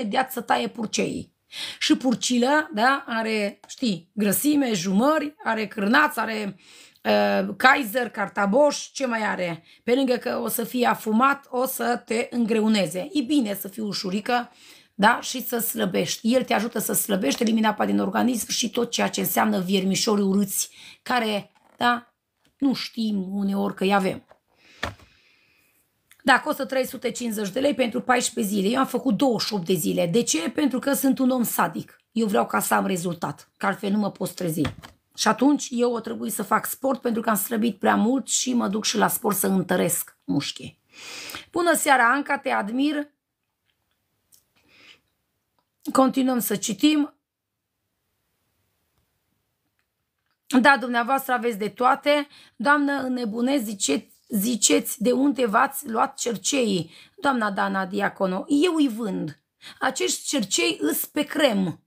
imediat să taie purceii. Și purcilă, da, are, știi, grăsime, jumări, are crnaț, are uh, Kaiser, Cartaboș, ce mai are? Pe lângă că o să fie afumat, o să te îngreuneze. E bine să fii ușurică, da? și să slăbești. El te ajută să slăbești, elimina apa din organism și tot ceea ce înseamnă viermișori urâți, care, da, nu știm uneori că îi avem. Da, costă 350 de lei pentru 14 zile. Eu am făcut 28 de zile. De ce? Pentru că sunt un om sadic. Eu vreau ca să am rezultat, că altfel nu mă pot trezi. Și atunci eu o trebuie să fac sport pentru că am străbit prea mult și mă duc și la sport să întăresc mușchii. Bună seara, Anca, te admir. Continuăm să citim. Da, dumneavoastră aveți de toate. Doamnă, înnebunez, ziceți Ziceți de unde v-ați luat cerceii, doamna Dana Diacono, Eu îi vând. Acești cercei îs pe crem.